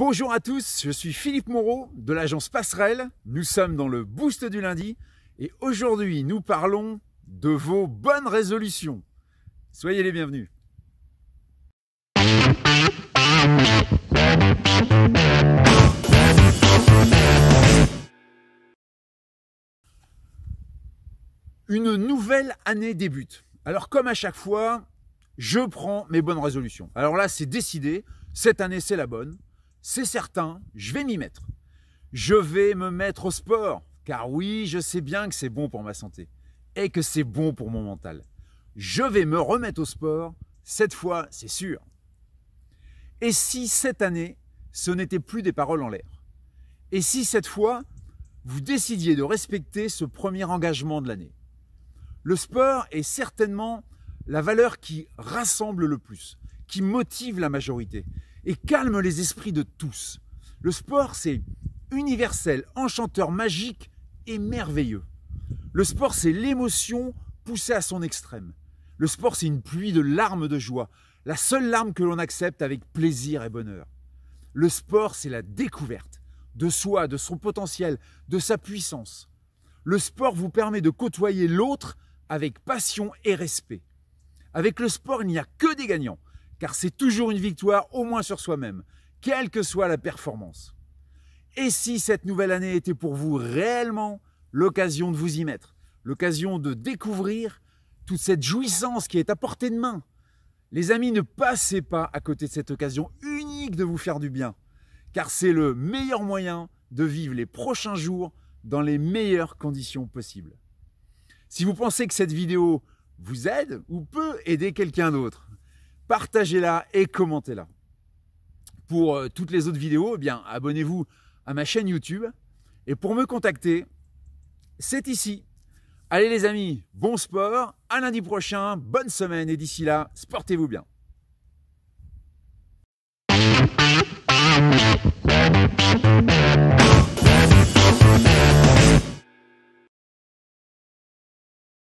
Bonjour à tous, je suis Philippe Moreau de l'agence Passerelle. Nous sommes dans le Boost du lundi et aujourd'hui nous parlons de vos bonnes résolutions. Soyez les bienvenus. Une nouvelle année débute. Alors comme à chaque fois, je prends mes bonnes résolutions. Alors là, c'est décidé, cette année c'est la bonne c'est certain, je vais m'y mettre. Je vais me mettre au sport, car oui, je sais bien que c'est bon pour ma santé et que c'est bon pour mon mental. Je vais me remettre au sport, cette fois, c'est sûr. Et si cette année, ce n'était plus des paroles en l'air Et si cette fois, vous décidiez de respecter ce premier engagement de l'année Le sport est certainement la valeur qui rassemble le plus, qui motive la majorité, et calme les esprits de tous. Le sport, c'est universel, enchanteur, magique et merveilleux. Le sport, c'est l'émotion poussée à son extrême. Le sport, c'est une pluie de larmes de joie, la seule larme que l'on accepte avec plaisir et bonheur. Le sport, c'est la découverte de soi, de son potentiel, de sa puissance. Le sport vous permet de côtoyer l'autre avec passion et respect. Avec le sport, il n'y a que des gagnants car c'est toujours une victoire au moins sur soi-même, quelle que soit la performance. Et si cette nouvelle année était pour vous réellement l'occasion de vous y mettre, l'occasion de découvrir toute cette jouissance qui est à portée de main, les amis, ne passez pas à côté de cette occasion unique de vous faire du bien, car c'est le meilleur moyen de vivre les prochains jours dans les meilleures conditions possibles. Si vous pensez que cette vidéo vous aide ou peut aider quelqu'un d'autre, partagez-la et commentez-la. Pour euh, toutes les autres vidéos, eh bien abonnez-vous à ma chaîne YouTube. Et pour me contacter, c'est ici. Allez les amis, bon sport, à lundi prochain, bonne semaine et d'ici là, sportez-vous bien.